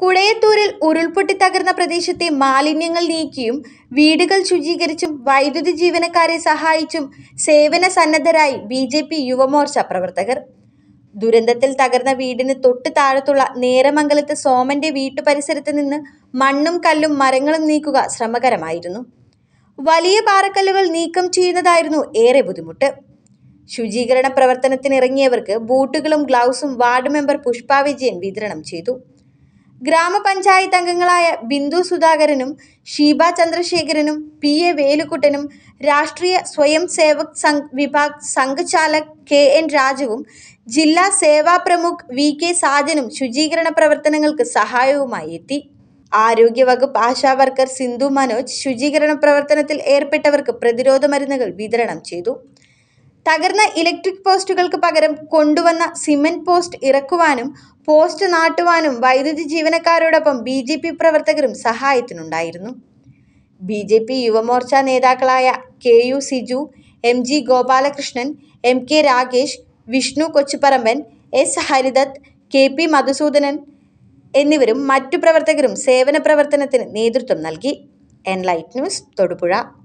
കുടയത്തൂരിൽ ഉരുൾപൊട്ടി തകർന്ന പ്രദേശത്തെ മാലിന്യങ്ങൾ നീക്കിയും വീടുകൾ ശുചീകരിച്ചും വൈദ്യുതി ജീവനക്കാരെ സഹായിച്ചും സേവന സന്നദ്ധരായി ബി ജെ പി യുവമോർച്ച പ്രവർത്തകർ ദുരന്തത്തിൽ തകർന്ന വീടിന് തൊട്ട് താഴത്തുള്ള നേരമംഗലത്ത് സോമന്റെ വീട്ടുപരിസരത്ത് നിന്ന് മണ്ണും കല്ലും മരങ്ങളും നീക്കുക ശ്രമകരമായിരുന്നു വലിയ പാറക്കല്ലുകൾ നീക്കം ചെയ്യുന്നതായിരുന്നു ഏറെ ബുദ്ധിമുട്ട് ശുചീകരണ പ്രവർത്തനത്തിനിറങ്ങിയവർക്ക് ബൂട്ടുകളും ഗ്ലൗസും വാർഡ് മെമ്പർ പുഷ്പ വിജയൻ വിതരണം ചെയ്തു ഗ്രാമപഞ്ചായത്ത് അംഗങ്ങളായ ബിന്ദു സുധാകരനും ഷീബ ചന്ദ്രശേഖരനും പി എ വേലുക്കുട്ടനും രാഷ്ട്രീയ സ്വയം സേവക് സംഘ് വിഭാഗ് സംഘചാലക് കെ എൻ രാജുവും ജില്ലാ സേവാ പ്രമുഖ് വി കെ സാജനും ശുചീകരണ പ്രവർത്തനങ്ങൾക്ക് സഹായവുമായി എത്തി ആരോഗ്യവകുപ്പ് ആശാവർക്കർ സിന്ധു മനോജ് ശുചീകരണ പ്രവർത്തനത്തിൽ ഏർപ്പെട്ടവർക്ക് പ്രതിരോധ മരുന്നുകൾ വിതരണം ചെയ്തു തകർന്ന ഇലക്ട്രിക് പോസ്റ്റുകൾക്ക് പകരം കൊണ്ടുവന്ന സിമന്റ് പോസ്റ്റ് ഇറക്കുവാനും പോസ്റ്റ് നാട്ടുവാനും വൈദ്യുതി ജീവനക്കാരോടൊപ്പം ബി ജെ പി പ്രവർത്തകരും സഹായത്തിനുണ്ടായിരുന്നു ബി ജെ പി യുവമോർച്ച നേതാക്കളായ K U Siju M G Gopalakrishnan M K Rakesh Vishnu Kochuparamban S Haridath K P Madhusoodanan എന്നിവരും മറ്റു പ്രവർത്തകരും സേവന പ്രവർത്തനത്തിന് നേതൃത്വം നൽകി എൻലൈറ്റ് ന്യൂസ് തൊടുപുഴ